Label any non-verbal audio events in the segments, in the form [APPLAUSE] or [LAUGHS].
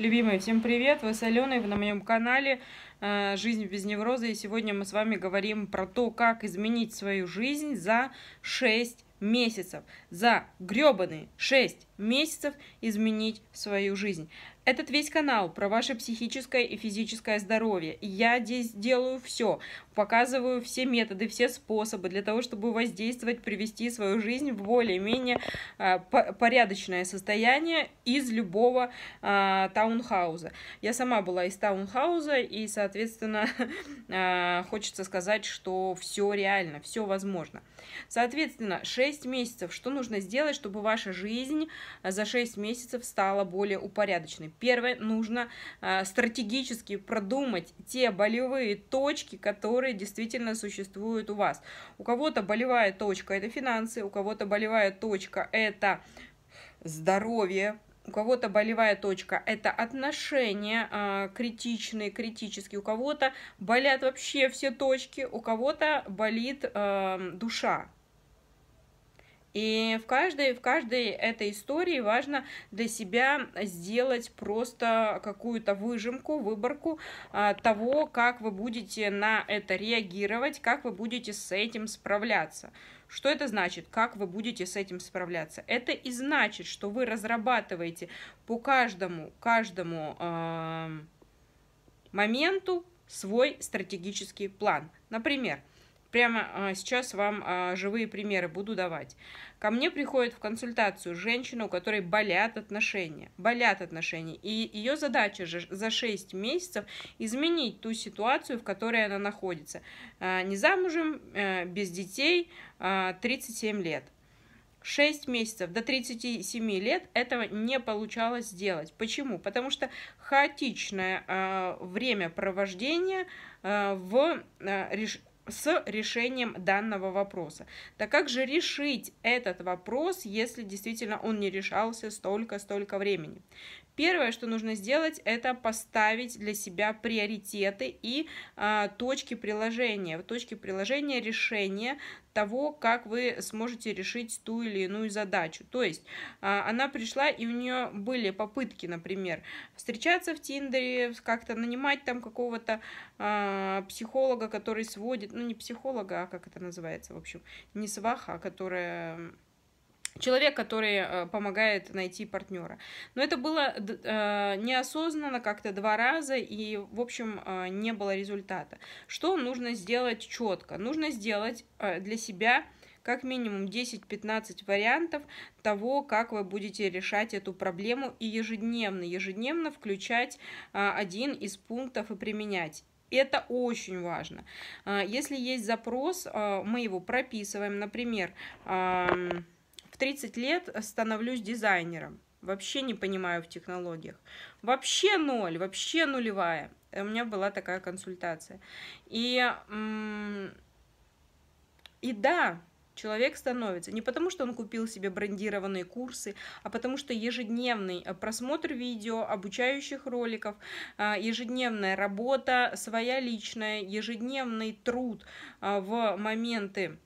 Любимые, всем привет! Вы с Аленой, вы на моем канале э, «Жизнь без невроза» и сегодня мы с вами говорим про то, как изменить свою жизнь за 6 месяцев. За гребаные 6 месяцев изменить свою жизнь. Этот весь канал про ваше психическое и физическое здоровье. Я здесь делаю все, показываю все методы, все способы для того, чтобы воздействовать, привести свою жизнь в более-менее а, порядочное состояние из любого э, таунхауза. Я сама была из таунхауза, и, соответственно, [LAUGHS] а, хочется сказать, что все реально, все возможно. Соответственно, 6 месяцев, что нужно сделать, чтобы ваша жизнь за 6 месяцев стала более упорядоченной. Первое, нужно э, стратегически продумать те болевые точки, которые действительно существуют у вас. У кого-то болевая точка – это финансы, у кого-то болевая точка – это здоровье, у кого-то болевая точка – это отношения э, критичные, критические. У кого-то болят вообще все точки, у кого-то болит э, душа, и в каждой, в каждой этой истории важно для себя сделать просто какую-то выжимку, выборку а, того, как вы будете на это реагировать, как вы будете с этим справляться. Что это значит? Как вы будете с этим справляться? Это и значит, что вы разрабатываете по каждому, каждому э, моменту свой стратегический план. Например, Прямо а, сейчас вам а, живые примеры буду давать. Ко мне приходит в консультацию женщина, у которой болят отношения. Болят отношения. И ее задача же за 6 месяцев изменить ту ситуацию, в которой она находится. А, не замужем, э, без детей, 37 лет. 6 месяцев до 37 лет этого не получалось сделать. Почему? Потому что хаотичное э, провождения э, в э, реш, с решением данного вопроса. Так как же решить этот вопрос, если действительно он не решался столько-столько времени? Первое, что нужно сделать, это поставить для себя приоритеты и а, точки приложения. Точки приложения решения того, как вы сможете решить ту или иную задачу. То есть а, она пришла, и у нее были попытки, например, встречаться в Тиндере, как-то нанимать там какого-то э, психолога, который сводит, ну не психолога, а как это называется, в общем, не сваха, а которая человек, который э, помогает найти партнера. Но это было э, неосознанно как-то два раза, и, в общем, э, не было результата. Что нужно сделать четко? Нужно сделать для себя как минимум 10-15 вариантов того, как вы будете решать эту проблему и ежедневно, ежедневно включать один из пунктов и применять. Это очень важно. Если есть запрос, мы его прописываем. Например, в 30 лет становлюсь дизайнером. Вообще не понимаю в технологиях. Вообще ноль, вообще нулевая. У меня была такая консультация. И, и да, человек становится не потому, что он купил себе брендированные курсы, а потому что ежедневный э, просмотр видео, обучающих роликов, э, ежедневная работа, своя личная, ежедневный труд э, в моменты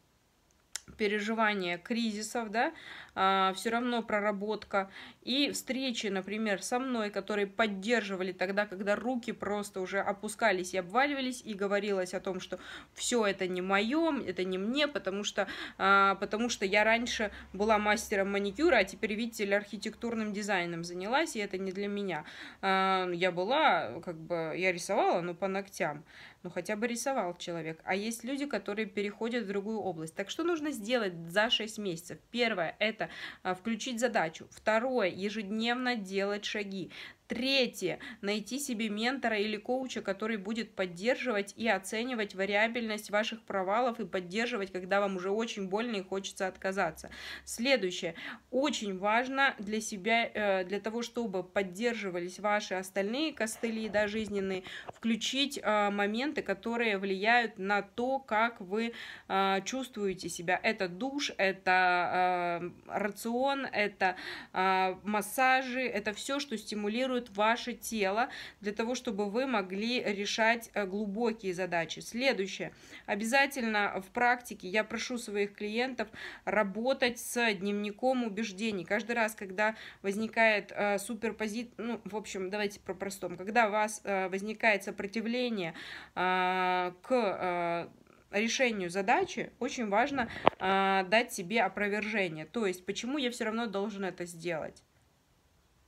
переживания кризисов, да, а, все равно проработка. И встречи, например, со мной, которые поддерживали тогда, когда руки просто уже опускались и обваливались, и говорилось о том, что все это не мое, это не мне, потому что, а, потому что я раньше была мастером маникюра, а теперь, видите ли, архитектурным дизайном занялась, и это не для меня. А, я была, как бы, я рисовала, но по ногтям. Ну, хотя бы рисовал человек. А есть люди, которые переходят в другую область. Так что нужно сделать за 6 месяцев? Первое – это Э, включить задачу. Второе. Ежедневно делать шаги. Третье. Найти себе ментора или коуча, который будет поддерживать и оценивать вариабельность ваших провалов и поддерживать, когда вам уже очень больно и хочется отказаться. Следующее. Очень важно для себя, э, для того, чтобы поддерживались ваши остальные костыли, да, жизненные, включить э, моменты, которые влияют на то, как вы э, чувствуете себя. Это душ, это рацион, это массажи, это все, что стимулирует готовит ваше тело для того, чтобы вы могли решать э, глубокие задачи. Следующее. Обязательно в практике я прошу своих клиентов работать с дневником убеждений. Каждый раз, когда возникает э, суперпози... ну, в общем, давайте про простом, когда у вас э, возникает сопротивление э, к решению задачи очень важно э, дать себе опровержение. То есть, почему я все равно должен это сделать?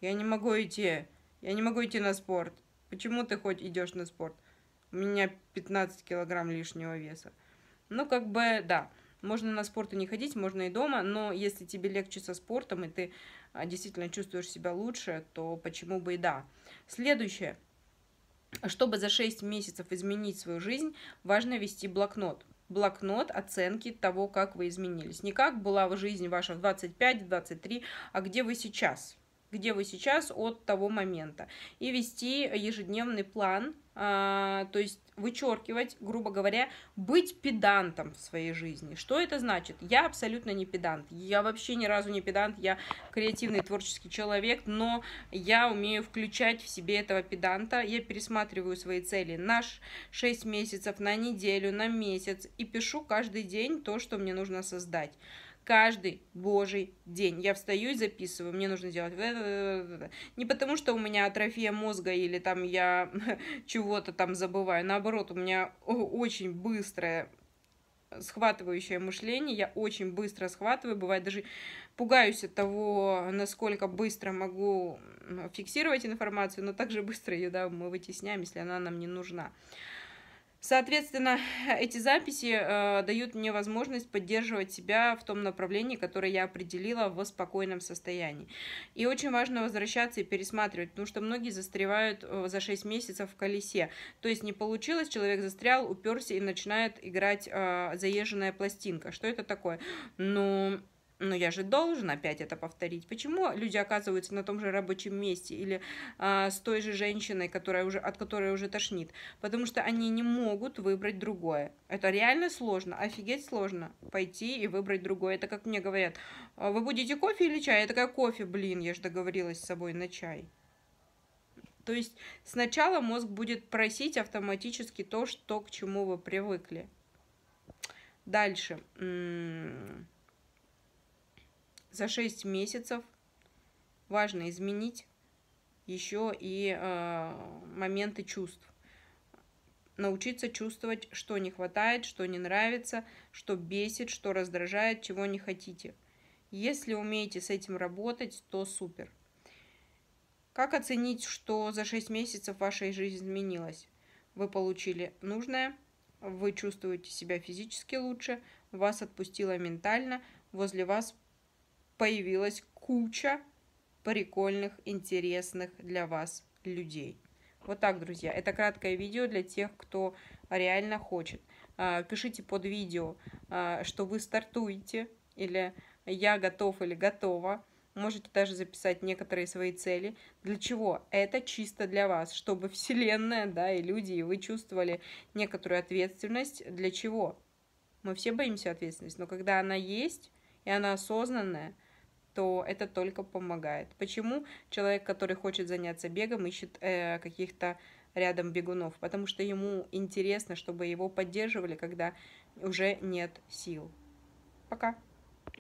Я не могу идти я не могу идти на спорт. Почему ты хоть идешь на спорт? У меня 15 килограмм лишнего веса. Ну, как бы, да. Можно на спорт и не ходить, можно и дома, но если тебе легче со спортом, и ты а, действительно чувствуешь себя лучше, то почему бы и да. Следующее. Чтобы за 6 месяцев изменить свою жизнь, важно вести блокнот. Блокнот оценки того, как вы изменились. Не как была жизнь ваша в 25-23, а где вы сейчас – где вы сейчас от того момента. И вести ежедневный план, а, то есть вычеркивать, грубо говоря, быть педантом в своей жизни. Что это значит? Я абсолютно не педант. Я вообще ни разу не педант. Я креативный творческий человек, но я умею включать в себе этого педанта. Я пересматриваю свои цели на 6 месяцев, на неделю, на месяц и пишу каждый день то, что мне нужно создать каждый божий день. Я встаю и записываю, мне нужно делать... Э, не потому, что у меня атрофия мозга или там я [LAUGHS] чего-то там забываю. Наоборот, у меня очень быстрое схватывающее мышление, я очень быстро схватываю, бывает даже пугаюсь от того, насколько быстро могу фиксировать информацию, но также быстро ее, да, мы вытесняем, если она нам не нужна. Соответственно, [LAUGHS] эти записи э, дают мне возможность поддерживать себя в том направлении, которое я определила в спокойном состоянии. И очень важно возвращаться и пересматривать, потому что многие застревают э, за 6 месяцев в колесе. То есть не получилось, человек застрял, уперся и начинает играть э, заезженная пластинка. Что это такое? Ну... Но но «Ну, я же должен опять это повторить. Почему люди оказываются на том же рабочем месте или а, с той же женщиной, которая уже, от которой уже тошнит? Потому что они не могут выбрать другое. Это реально сложно, офигеть сложно пойти и выбрать другое. Это как мне говорят, «А вы будете кофе или чай? Я такая, кофе, блин, я же договорилась с собой на чай. То есть сначала мозг будет просить автоматически то, что к чему вы привыкли. Дальше. М-м, за 6 месяцев важно изменить еще и э, моменты чувств. Научиться чувствовать, что не хватает, что не нравится, что бесит, что раздражает, чего не хотите. Если умеете с этим работать, то супер. Как оценить, что за 6 месяцев ваша жизнь изменилась? Вы получили нужное, вы чувствуете себя физически лучше, вас отпустило ментально, возле вас появилась куча прикольных, интересных для вас людей. Вот так, друзья. Это краткое видео для тех, кто реально хочет. А, пишите под видео, а, что вы стартуете, или я готов, или готова. Можете даже записать некоторые свои цели. Для чего? Это чисто для вас, чтобы Вселенная, да, и люди, и вы чувствовали некоторую ответственность. Для чего? Мы все боимся ответственности, но когда она есть, и она осознанная – то это только помогает. Почему человек, который хочет заняться бегом, ищет э, каких-то рядом бегунов? Потому что ему интересно, чтобы его поддерживали, когда уже нет сил. Пока.